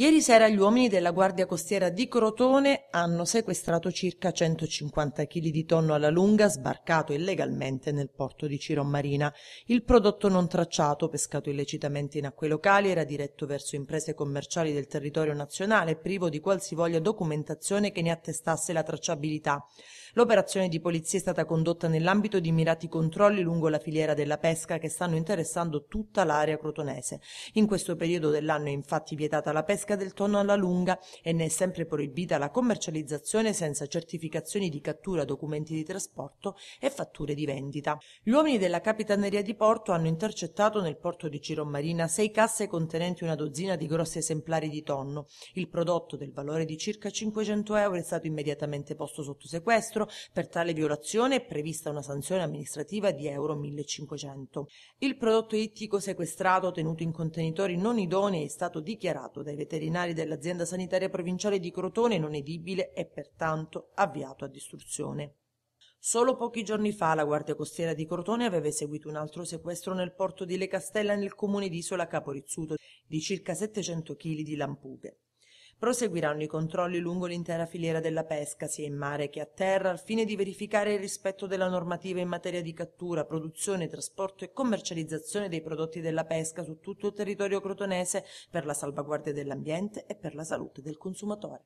Ieri sera gli uomini della Guardia Costiera di Crotone hanno sequestrato circa 150 kg di tonno alla lunga sbarcato illegalmente nel porto di Marina. Il prodotto non tracciato, pescato illecitamente in acque locali, era diretto verso imprese commerciali del territorio nazionale, privo di qualsivoglia documentazione che ne attestasse la tracciabilità. L'operazione di polizia è stata condotta nell'ambito di mirati controlli lungo la filiera della pesca che stanno interessando tutta l'area crotonese. In questo periodo dell'anno è infatti vietata la pesca pesca del tonno alla lunga e ne è sempre proibita la commercializzazione senza certificazioni di cattura, documenti di trasporto e fatture di vendita. Gli uomini della Capitaneria di Porto hanno intercettato nel porto di Cirommarina sei casse contenenti una dozzina di grossi esemplari di tonno. Il prodotto del valore di circa 500 euro è stato immediatamente posto sotto sequestro. Per tale violazione è prevista una sanzione amministrativa di euro 1500. Il prodotto ittico sequestrato tenuto in contenitori non idonei è stato dichiarato dai veterinari veterinari dell'azienda sanitaria provinciale di Crotone non edibile e pertanto avviato a distruzione. Solo pochi giorni fa la Guardia Costiera di Crotone aveva eseguito un altro sequestro nel porto di Le Castella nel comune di Isola Caporizzuto di circa 700 kg di lampughe proseguiranno i controlli lungo l'intera filiera della pesca, sia in mare che a terra, al fine di verificare il rispetto della normativa in materia di cattura, produzione, trasporto e commercializzazione dei prodotti della pesca su tutto il territorio crotonese per la salvaguardia dell'ambiente e per la salute del consumatore.